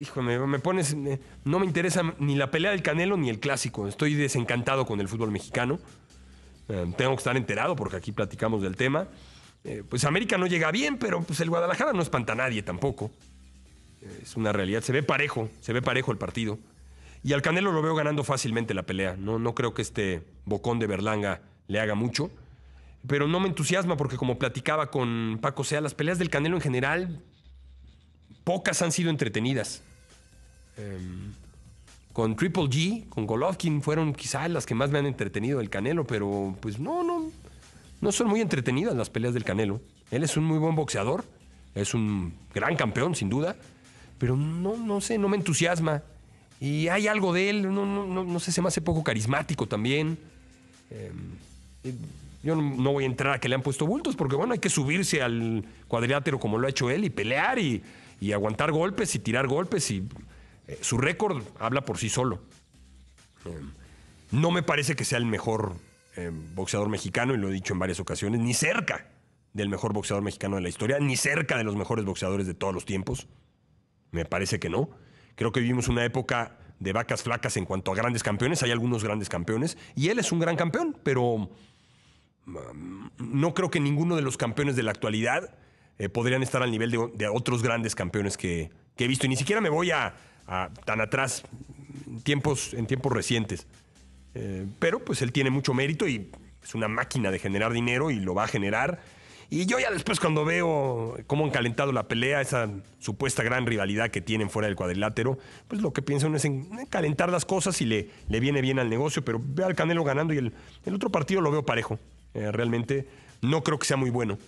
Hijo me pones. No me interesa ni la pelea del Canelo ni el clásico. Estoy desencantado con el fútbol mexicano. Eh, tengo que estar enterado porque aquí platicamos del tema. Eh, pues América no llega bien, pero pues el Guadalajara no espanta a nadie tampoco. Eh, es una realidad. Se ve parejo, se ve parejo el partido. Y al Canelo lo veo ganando fácilmente la pelea. No, no creo que este bocón de Berlanga le haga mucho. Pero no me entusiasma porque, como platicaba con Paco Sea, las peleas del Canelo en general, pocas han sido entretenidas Em, con Triple G, con Golovkin, fueron quizás las que más me han entretenido del Canelo, pero pues no, no, no son muy entretenidas las peleas del Canelo. Él es un muy buen boxeador, es un gran campeón, sin duda, pero no, no sé, no me entusiasma. Y hay algo de él, no, sé, se me hace poco carismático también. Em, yo no voy a entrar a que le han puesto bultos, porque bueno, hay que subirse al cuadrilátero como lo ha hecho él y pelear y aguantar golpes y tirar golpes y eh, su récord habla por sí solo. Eh, no me parece que sea el mejor eh, boxeador mexicano, y lo he dicho en varias ocasiones, ni cerca del mejor boxeador mexicano de la historia, ni cerca de los mejores boxeadores de todos los tiempos. Me parece que no. Creo que vivimos una época de vacas flacas en cuanto a grandes campeones. Hay algunos grandes campeones, y él es un gran campeón, pero mm, no creo que ninguno de los campeones de la actualidad podrían estar al nivel de, otros grandes campeones que, que, he visto. Y ni siquiera me voy a, tan atrás en tiempos, en tiempos recientes. Eh, pero pues él tiene mucho mérito y es una máquina de generar dinero y lo va a generar. Y yo ya después cuando veo cómo han calentado la pelea, esa supuesta gran rivalidad que tienen fuera del cuadrilátero, pues lo que piensa es en calentar las cosas y le, le viene bien al negocio, pero ve al Canelo ganando y el, otro partido lo veo parejo. Eh, realmente no creo que sea muy bueno.